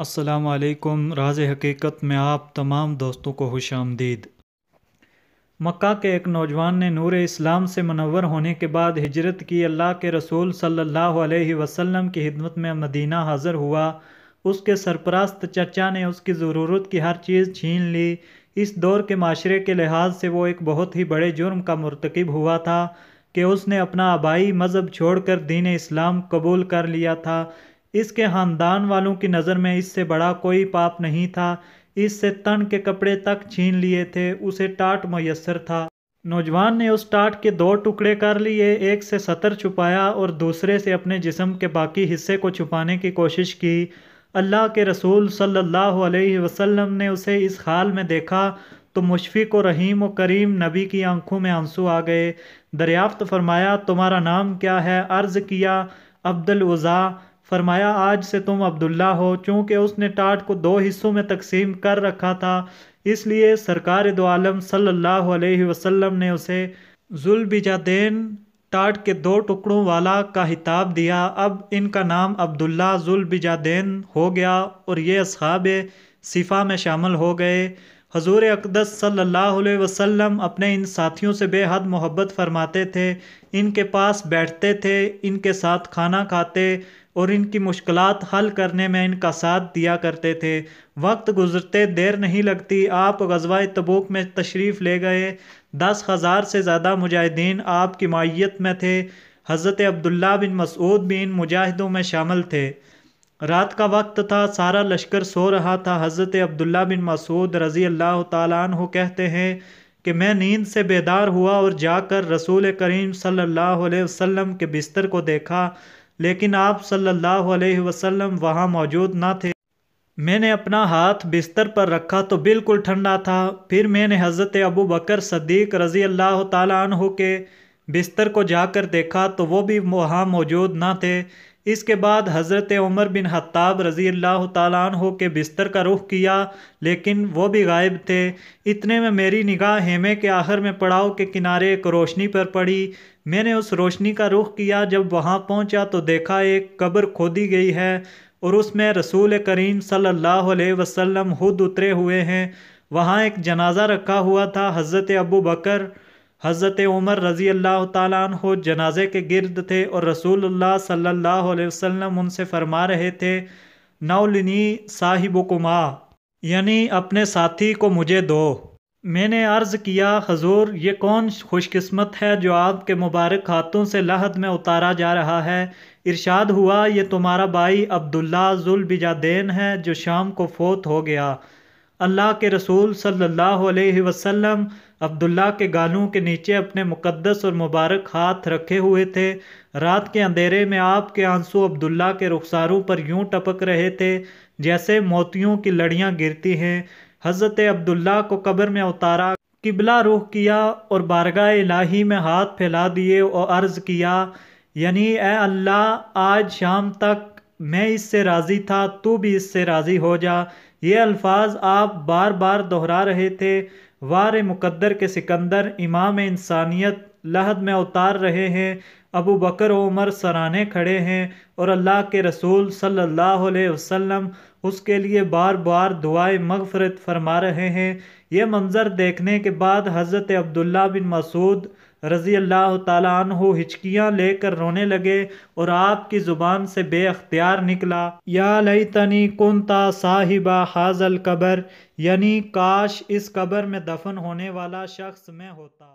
असलकम राज हकीकत में आप तमाम दोस्तों को खुश आमदीद मक्का के एक नौजवान ने नूर इस्लाम से मनवर होने के बाद हिजरत की अल्लाह के रसूल सल्लल्लाहु अलैहि वसल्लम की खिदमत में मदीना हाज़िर हुआ उसके सरपरास्त चचा ने उसकी ज़रूरत की हर चीज़ छीन ली इस दौर के माशरे के लिहाज से वो एक बहुत ही बड़े जुर्म का मरतकब हुआ था कि उसने अपना आबाई मज़हब छोड़कर दीन इस्लाम कबूल कर लिया था इसके खानदान वालों की नज़र में इससे बड़ा कोई पाप नहीं था इससे तन के कपड़े तक छीन लिए थे उसे टाट मैसर था नौजवान ने उस टाट के दो टुकड़े कर लिए एक से सतर छुपाया और दूसरे से अपने जिसम के बाकी हिस्से को छुपाने की कोशिश की अल्लाह के रसूल सल्लल्लाहु अलैहि वसल्लम ने उसे इस हाल में देखा तो मुशफ़िक को रहीम व करीम नबी की आंखों में आंसू आ गए दरियाफ्त फरमाया तुम्हारा नाम क्या है अर्ज़ किया अब्दुल उज़ा फरमाया आज से तुम अब्दुल्ला हो चूँकि उसने टाट को दो हिस्सों में तकसीम कर रखा था इसलिए सरकार दो आलम सल्लल्लाहु अलैहि वसल्लम ने उसे जुल्बिजादैन टाट के दो टुकड़ों वाला का हिताब दिया अब इनका नाम अब्दुल्ला जुल्बिजादैन हो गया और ये असहाब सिफ़ा में शामिल हो गए हजूर अकदस सल्लल्लाहु अलैहि वसल्लम अपने इन साथियों से बेहद मोहब्बत फरमाते थे इनके पास बैठते थे इनके साथ खाना खाते और इनकी मुश्किल हल करने में इनका साथ दिया करते थे वक्त गुजरते देर नहीं लगती आप गजवा तबूक में तशरीफ़ ले गए दस हज़ार से ज़्यादा मुजाहिदीन आपकी माइत में थे हज़रत अब्दुल्ला बिन मसूद भी इन मुजाहिदों में शामिल थे रात का वक्त था सारा लश्कर सो रहा था हज़रत अब्दुल्ला बिन मसूद रज़ी अल्लाह तु कहते हैं कि मैं नींद से बेदार हुआ और जाकर रसूल करीम सल्लल्लाहु अलैहि वसल्लम के बिस्तर को देखा लेकिन आप सल्लल्लाहु अलैहि वसल्लम वहाँ मौजूद ना थे मैंने अपना हाथ बिस्तर पर रखा तो बिल्कुल ठंडा था फिर मैंने हज़रत अबू बकर सदीक रज़ी अल्लाह तु के बिस्तर को जाकर देखा तो वो भी वहाँ मौजूद ना थे इसके बाद हज़रत उमर बिन हत्ताब रज़ी अल्लाह के बिस्तर का रुख किया लेकिन वो भी गायब थे इतने में मेरी निगाह हेमे के आखिर में पड़ाव के किनारे एक रोशनी पर पड़ी मैंने उस रोशनी का रुख किया जब वहाँ पहुँचा तो देखा एक कब्र खोदी गई है और उसमें रसूल करीम सल्लल्लाहु अलैहि वसल्लम खुद उतरे हुए हैं वहाँ एक जनाजा रखा हुआ था हज़रत अबू बकर हज़रत उमर रज़ी अल्लाह तु जनाजे के गिरद थे और रसूल सल्ला वसम उनसे फरमा रहे थे नौलिनी साहिब कुमा यानी अपने साथी को मुझे दो मैंने अर्ज़ किया हजूर ये कौन खुशकस्मत है जो आपके मुबारक हाथों से लहद में उतारा जा रहा है इरशाद हुआ ये तुम्हारा भाई अब्दुल्ला जुलबिजादैन है जो शाम को फोत हो गया अल्लाह के रसूल सल्लल्लाहु अलैहि वसल्लम अब्दुल्ला के गालों के नीचे अपने मुकद्दस और मुबारक हाथ रखे हुए थे रात के अंधेरे में आपके आंसू अब्दुल्ला के रुखसारों पर यूं टपक रहे थे जैसे मोतियों की लड़ियां गिरती हैं हज़रत अब्दुल्ला को कब्र में उतारा किबला रुख किया और बारगाह इलाही में हाथ फैला दिए और अर्ज़ किया यानी ए अल्लाह आज शाम तक मैं इससे राज़ी था तू भी इससे राज़ी हो जा ये अल्फाज आप बार बार दोहरा रहे थे वार मुकद्दर के सिकंदर इमाम इंसानियत लहद में उतार रहे हैं अबू बकर उमर सराने खड़े हैं और अल्लाह के रसूल सल्लल्लाहु अलैहि वसल्लम उसके लिए बार बार दुआए मगफरत फरमा रहे हैं ये मंज़र देखने के बाद हज़रत अब्दुल्ला बिन मसूद रज़ी अल्लाह तु हिचकियाँ लेकर रोने लगे और आपकी ज़ुबान से बेअख्तियार निकला या लई तनी कुंता साहिबा हाजल कबर यानी काश इस कबर में दफन होने वाला शख्स मैं होता